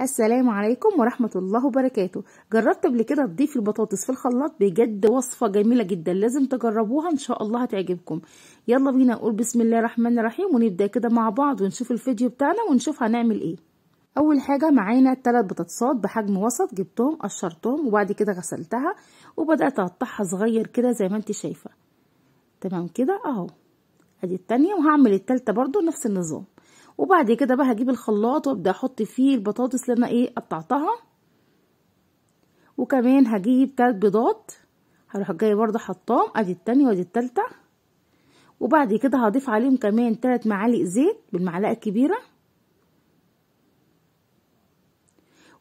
السلام عليكم ورحمة الله وبركاته جربت قبل كده تضيف البطاطس في الخلاط بجد وصفة جميلة جدا لازم تجربوها ان شاء الله هتعجبكم يلا بينا نقول بسم الله الرحمن الرحيم ونبدأ كده مع بعض ونشوف الفيديو بتاعنا ونشوف هنعمل ايه اول حاجة معانا تلات بطاطسات بحجم وسط جبتهم قشرتهم وبعد كده غسلتها وبدأت اقطعها صغير كده زي ما انت شايفة تمام كده اهو ادي التانية وهعمل التالتة برضو نفس النظام وبعد كده بقى هجيب الخلاط وابدا احط فيه البطاطس اللي انا ايه قطعتها وكمان هجيب تلات بيضات هروح جاي برضه حطاهم ادي التانية وادي التالتة وبعد كده هضيف عليهم كمان تلات معالق زيت بالمعلقه الكبيره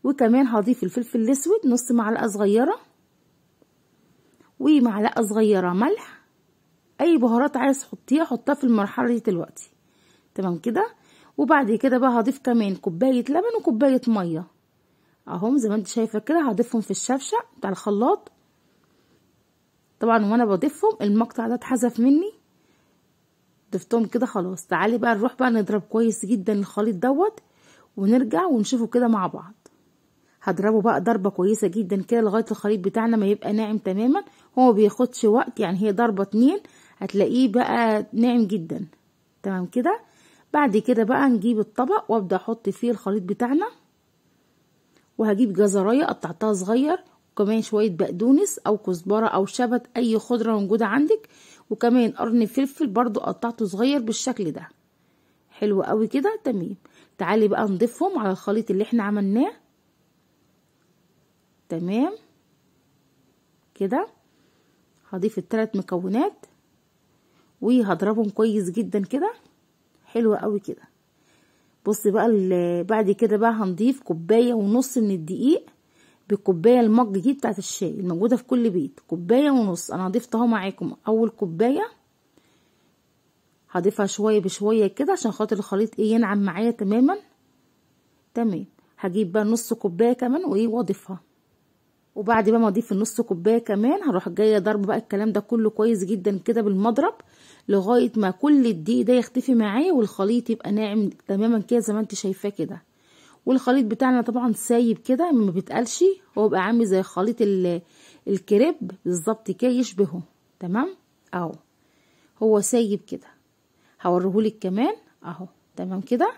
وكمان هضيف الفلفل الاسود نص معلقه صغيره ومعلقه صغيره ملح اي بهارات عايز تحطيها حطها في المرحله دي دلوقتي تمام كده وبعد كده بقى هضيف كمان كوباية لبن وكوباية مية اهم زي ما انت شايفة كده هضيفهم في الشفشق بتاع الخلاط طبعا وانا بضيفهم المقطع ده اتحذف مني ضفتهم كده خلاص تعالي بقى نروح بقى نضرب كويس جدا الخليط دوت ونرجع ونشوفه كده مع بعض هضربه بقى ضربه كويسه جدا كده لغايه الخليط بتاعنا ما يبقى ناعم تماما هو بياخدش وقت يعني هي ضربه اتنين هتلاقيه بقى ناعم جدا تمام كده بعد كده بقى نجيب الطبق وابدا احط فيه الخليط بتاعنا وهجيب جزرايه قطعتها صغير وكمان شويه بقدونس او كزبره او شبت اي خضره موجوده عندك وكمان قرن فلفل برضو قطعته صغير بالشكل ده حلو قوي كده تمام تعالي بقى نضيفهم على الخليط اللي احنا عملناه تمام كده هضيف الثلاث مكونات وهضربهم كويس جدا كده حلوة قوي كده بصي بقى بعد كده بقى هنضيف كوباية ونص من الدقيق بالكوبايه المج دي بتاعت الشاي الموجوده في كل بيت كوبايه ونص انا ضفت اهو معاكم اول كوبايه هضيفها شويه بشويه كده عشان خاطر الخليط ايه ينعم معايا تماما تمام هجيب بقى نص كوبايه كمان وايه واضيفها وبعد بقى ما اضيف النص كوبايه كمان هروح جايه ضرب بقى الكلام ده كله كويس جدا كده بالمضرب لغايه ما كل الدقيق ده يختفي معاه والخليط يبقى ناعم تماما كده زي ما انت شايفاه كده والخليط بتاعنا طبعا سايب كده ما بيتقلش هو بقى عامل زي خليط الكريب بالظبط كده يشبهه تمام اهو هو سايب كده هوريهولك كمان اهو تمام كده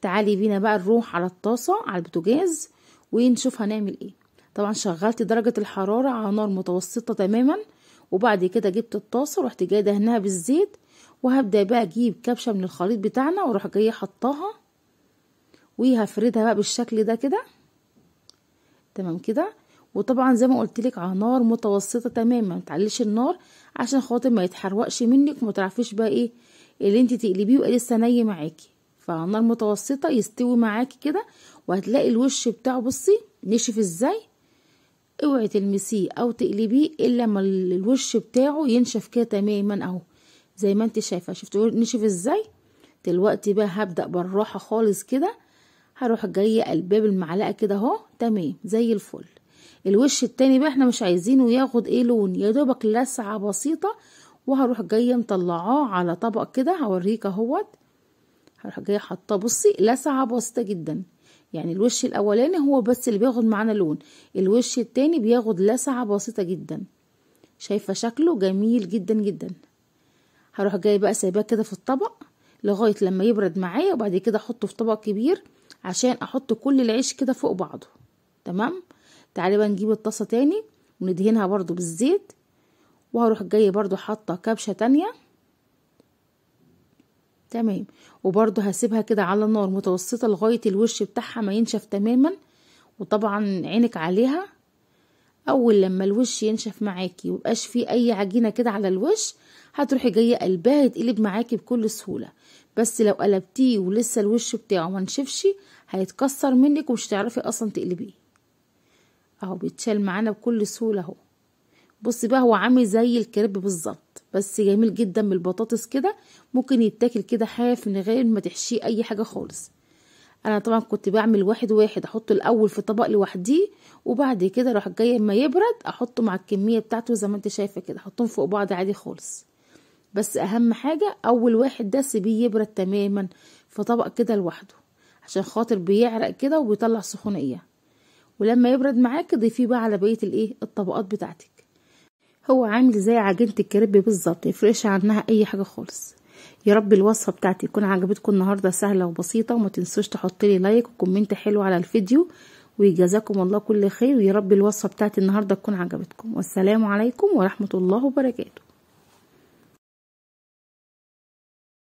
تعالي بينا بقى نروح على الطاسه على البوتاجاز ونشوف هنعمل ايه طبعا شغلت درجه الحراره على نار متوسطه تماما وبعد كده جبت الطاسه ورحت جايه دهنها بالزيت وهبدا بقى اجيب كبشه من الخليط بتاعنا واروح جايه حطاها وهفردها بقى بالشكل ده كده تمام كده وطبعا زي ما قلت لك على نار متوسطه تماما ما تعليش النار عشان خاطر ما يتحرقش منك وما تعرفيش بقى ايه اللي انت تقلبيه يبقى لسه ني معاكي فعلى نار متوسطه يستوي معاكي كده وهتلاقي الوش بتاعه بصي نشف ازاي اوعي تلمسيه او تقلبيه الا ما الوش بتاعه ينشف كده تماما اهو زي ما انت شايفه شفتوا نشف ازاي دلوقتي بقى هبدا بالراحه خالص كده هروح جايه قلباه بالمعلقه كده اهو تمام زي الفل الوش التاني بقى احنا مش عايزينه ياخد ايه لون يا دوبك لسعه بسيطه وهروح جايه مطلعاه على طبق كده هوريك اهوت هروح جايه حاطاه بصي لسعه بسيطه جدا يعني الوش الاولاني هو بس اللي بياخد معانا لون الوش التاني بياخد لسعة بسيطة جدا شايفة شكله جميل جدا جدا هروح جاي بقى سايباه كده في الطبق لغاية لما يبرد معايا وبعد كده احطه في طبق كبير عشان احط كل العيش كده فوق بعضه تمام تعالي بقى نجيب الطاسة تاني وندهنها برضو بالزيت وهروح جاي برضو حاطة كبشة تانية تمام وبرضو هسيبها كده على النار متوسطه لغايه الوش بتاعها ما ينشف تماما وطبعا عينك عليها اول لما الوش ينشف معاكي ويبقاش فيه اي عجينه كده على الوش هتروحي جايه قلبها يتقلب معاكي بكل سهوله بس لو قلبتيه ولسه الوش بتاعه ما نشفش هيتكسر منك ومش هتعرفي اصلا تقلبيه اهو بيتشال معانا بكل سهوله اهو بصي بقى هو عامل زي الكريب بالظبط بس جميل جدا بالبطاطس كده ممكن يتاكل كده حاف من غير ما تحشيه اي حاجه خالص انا طبعا كنت بعمل واحد واحد احط الاول في طبق لوحديه وبعد كده اروح جايه اما يبرد احطه مع الكميه بتاعته زي ما انت شايفه كده احطهم فوق بعض عادي خالص بس اهم حاجه اول واحد ده سيبيه يبرد تماما في طبق كده لوحده عشان خاطر بيعرق كده وبيطلع سخونيه ولما يبرد معاك ضيفيه بقى على بقيه الايه الطبقات بتاعتك هو عامل زي عجينة الكريب بالظبط ميفرقش عنها اي حاجة خالص يا رب الوصفة بتاعتي تكون عجبتكم النهاردة سهلة وبسيطة وما تنسوش تحطلي لايك وكومنت حلو على الفيديو ويجازاكم الله كل خير ويا رب الوصفة بتاعتي النهاردة تكون عجبتكم والسلام عليكم ورحمة الله وبركاته